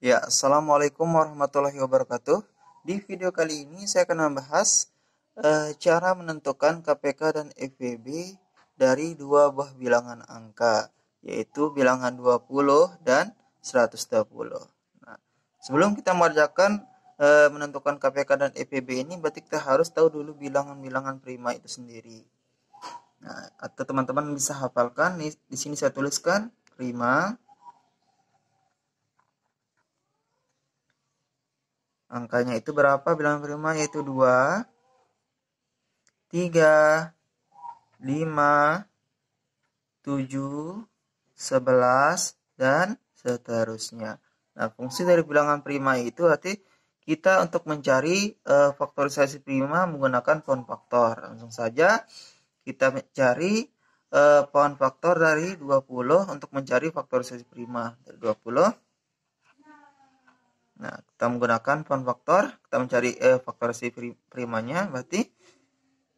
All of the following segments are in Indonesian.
Ya, Assalamualaikum warahmatullahi wabarakatuh. Di video kali ini saya akan membahas e, cara menentukan KPK dan FPB dari dua buah bilangan angka, yaitu bilangan 20 dan 120. Nah, sebelum kita mengerjakan e, menentukan KPK dan FPB ini, berarti kita harus tahu dulu bilangan-bilangan prima itu sendiri. Nah, atau teman-teman bisa hafalkan, di sini saya tuliskan prima, Angkanya itu berapa? Bilangan prima yaitu 2, 3, 5, 7, 11, dan seterusnya. Nah, fungsi dari bilangan prima itu berarti kita untuk mencari uh, faktorisasi prima menggunakan pohon faktor. Langsung saja kita cari uh, pohon faktor dari 20 untuk mencari faktorisasi prima dari 20. Nah, kita menggunakan font faktor, kita mencari eh, si primanya, berarti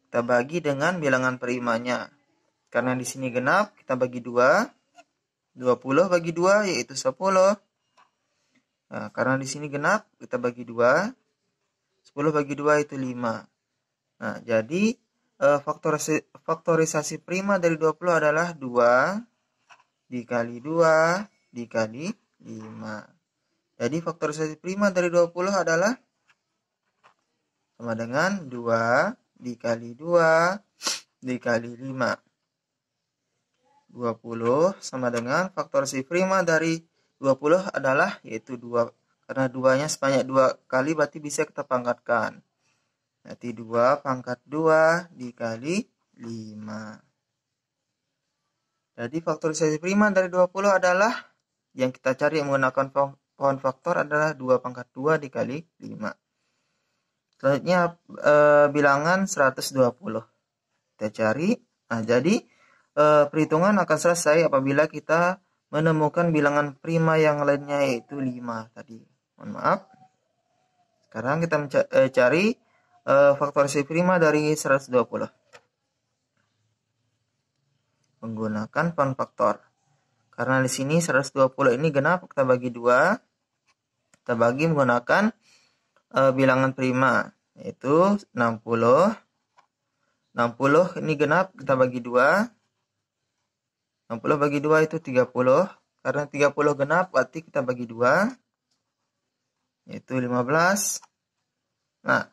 kita bagi dengan bilangan primanya. Karena di sini genap, kita bagi 2. 20 bagi 2 yaitu 10. Nah, karena di sini genap, kita bagi 2. 10 bagi 2 itu 5. Nah, jadi eh, faktorisasi, faktorisasi prima dari 20 adalah 2 dikali 2 dikali 5. Jadi faktorisasi prima dari 20 adalah sama dengan 2 dikali 2 dikali 5. 20 sama dengan faktorisasi prima dari 20 adalah yaitu 2 karena 2-nya sebanyak 2 kali berarti bisa kita pangkatkan. Berarti 2 pangkat 2 dikali 5. Jadi faktorisasi prima dari 20 adalah yang kita cari menggunakan pohon faktor adalah 2 pangkat 2 dikali 5. Selanjutnya e, bilangan 120. Kita cari. Nah, jadi e, perhitungan akan selesai apabila kita menemukan bilangan prima yang lainnya yaitu 5 tadi. Mohon maaf. Sekarang kita eh, cari e, faktorasi prima dari 120. Menggunakan pohon faktor. Karena di sini 120 ini genap kita bagi 2. Kita bagi menggunakan e, bilangan prima yaitu 60. 60 ini genap kita bagi 2. 60 bagi 2 itu 30. Karena 30 genap berarti kita bagi 2 yaitu 15. Nah,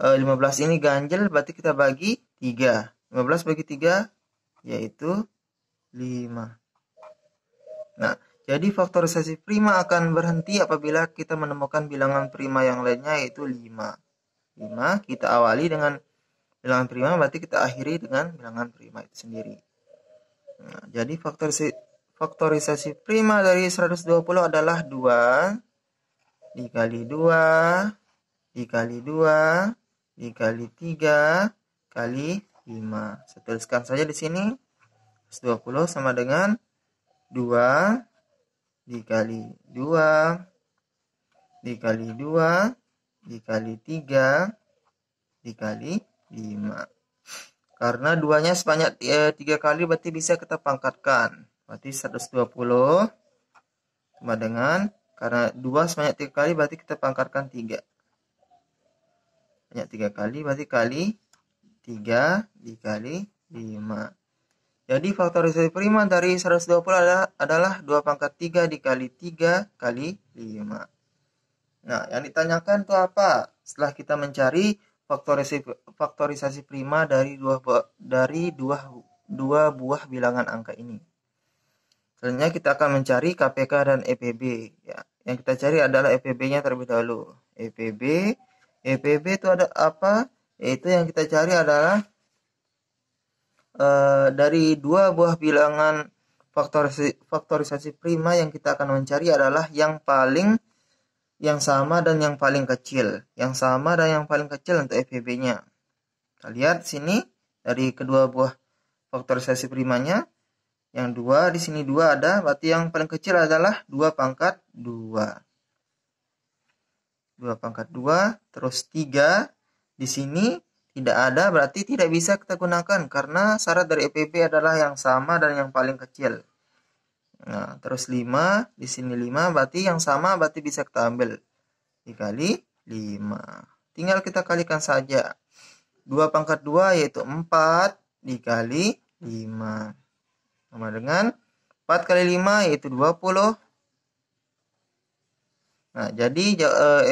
e, eh, 15 ini ganjil berarti kita bagi 3. 15 bagi 3 yaitu 5. Nah, jadi faktorisasi prima akan berhenti apabila kita menemukan bilangan prima yang lainnya yaitu 5. 5 kita awali dengan bilangan prima berarti kita akhiri dengan bilangan prima itu sendiri. Nah, jadi faktorisasi, faktorisasi prima dari 120 adalah 2 dikali 2 dikali 2 dikali 3 kali 5. Saya tuliskan saja di sini 120 sama dengan 2 dikali 2 dikali 2 dikali 3 dikali 5 karena duanya sebanyak e, tiga kali berarti bisa kita pangkatkan berarti 120 sama dengan karena 2 sebanyak tiga kali berarti kita pangkatkan 3 banyak tiga kali berarti kali 3 dikali 5 jadi faktorisasi prima dari 120 adalah, adalah 2 pangkat 3 dikali 3 kali 5. Nah, yang ditanyakan itu apa? Setelah kita mencari faktorisasi, faktorisasi prima dari dua dari dua, dua buah bilangan angka ini. Selanjutnya kita akan mencari KPK dan EPB. Ya, yang kita cari adalah EPB-nya terlebih dahulu. EPB, EPB itu ada apa? Itu yang kita cari adalah Uh, dari dua buah bilangan faktorisasi, faktorisasi prima yang kita akan mencari adalah yang paling yang sama dan yang paling kecil. Yang sama dan yang paling kecil untuk FPB-nya. Kita lihat sini dari kedua buah faktorisasi primanya. Yang dua di sini dua ada, berarti yang paling kecil adalah dua pangkat dua, dua pangkat dua, terus tiga di sini tidak ada berarti tidak bisa kita gunakan karena syarat dari EPP adalah yang sama dan yang paling kecil. Nah, terus 5, di sini 5 berarti yang sama berarti bisa kita ambil. Dikali 5. Tinggal kita kalikan saja. 2 pangkat 2 yaitu 4 dikali 5. Sama dengan 4 kali 5 yaitu 20. Nah, jadi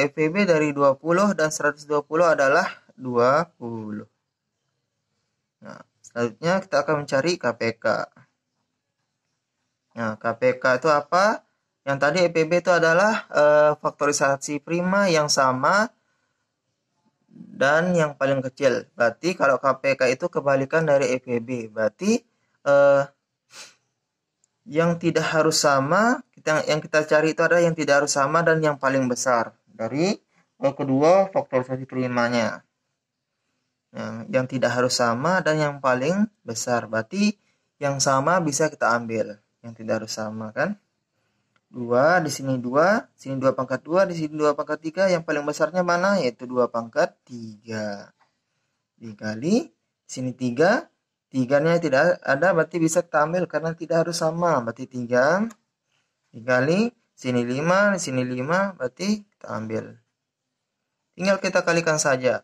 EPB eh, e dari 20 dan 120 adalah 20. Nah, selanjutnya kita akan mencari KPK. Nah, KPK itu apa? Yang tadi EPB itu adalah e, faktorisasi prima yang sama dan yang paling kecil. Berarti kalau KPK itu kebalikan dari EPB. Berarti e, yang tidak harus sama, kita yang kita cari itu ada yang tidak harus sama dan yang paling besar dari eh, kedua faktorisasi primanya. Ya, yang tidak harus sama dan yang paling besar. Berarti yang sama bisa kita ambil. Yang tidak harus sama kan? dua di sini dua di sini dua pangkat dua di sini dua pangkat tiga Yang paling besarnya mana? Yaitu dua pangkat tiga Dikali, sini tiga tiganya tidak ada, berarti bisa kita ambil karena tidak harus sama. Berarti 3 dikali, sini lima di sini lima berarti kita ambil. Tinggal kita kalikan saja.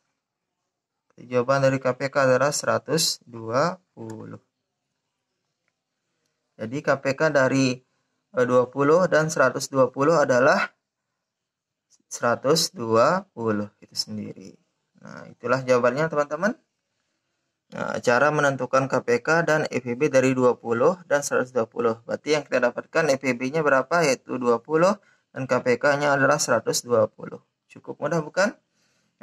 Jawaban dari KPK adalah 120. Jadi KPK dari 20 eh, dan 120 adalah 120 itu sendiri. Nah, itulah jawabannya teman-teman. Nah, cara menentukan KPK dan EPB dari 20 dan 120. Berarti yang kita dapatkan EPB-nya berapa? Yaitu 20 dan KPK-nya adalah 120. Cukup mudah bukan?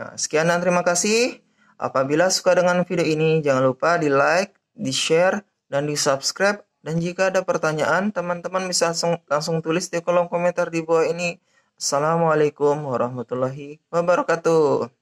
Nah, sekian dan terima kasih. Apabila suka dengan video ini, jangan lupa di like, di share, dan di subscribe. Dan jika ada pertanyaan, teman-teman bisa langsung, langsung tulis di kolom komentar di bawah ini. Assalamualaikum warahmatullahi wabarakatuh.